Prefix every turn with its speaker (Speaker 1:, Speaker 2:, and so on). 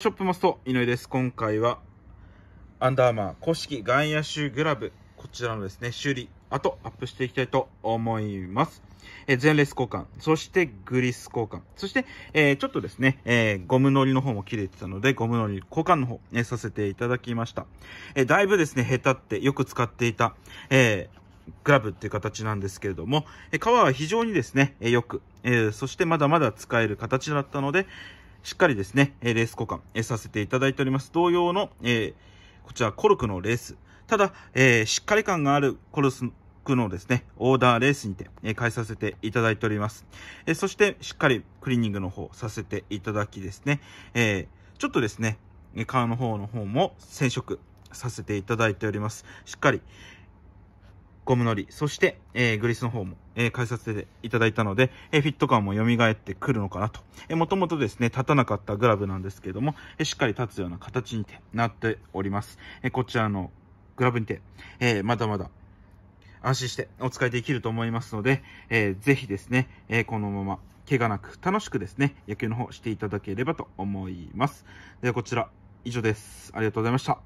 Speaker 1: ショップマスト井上です。今回は、アンダーマー公式外野手グラブ、こちらのですね、修理、あとアップしていきたいと思います。えー、前列交換、そしてグリス交換、そして、えー、ちょっとですね、えー、ゴムのりの方も切れてたので、ゴムのり交換の方、ね、させていただきました。えだいぶですね、へたってよく使っていた、えグラブっていう形なんですけれども、え皮は非常にですね、えよく、えそしてまだまだ使える形だったので、しっかりですね、えレース交換、えさせていただいております。同様の、えこちらコルクのレース。ただ、えしっかり感があるコルクのですね、オーダーレースにて、えー、変えさせていただいております。えー、そして、しっかりクリーニングの方させていただきですね、えー、ちょっとですね、皮の方の方も染色させていただいております。しっかり、ゴムのり、そして、えー、グリスの方も、えー、変えさせていただいたので、えー、フィット感も蘇ってくるのかなと。えー、もともとですね、立たなかったグラブなんですけども、えー、しっかり立つような形になっております。えー、こちらのグラブにて、えー、まだまだ安心してお使いできると思いますので、えー、ぜひですね、えー、このまま怪我なく楽しくですね、野球の方していただければと思います。ではこちら、以上です。ありがとうございました。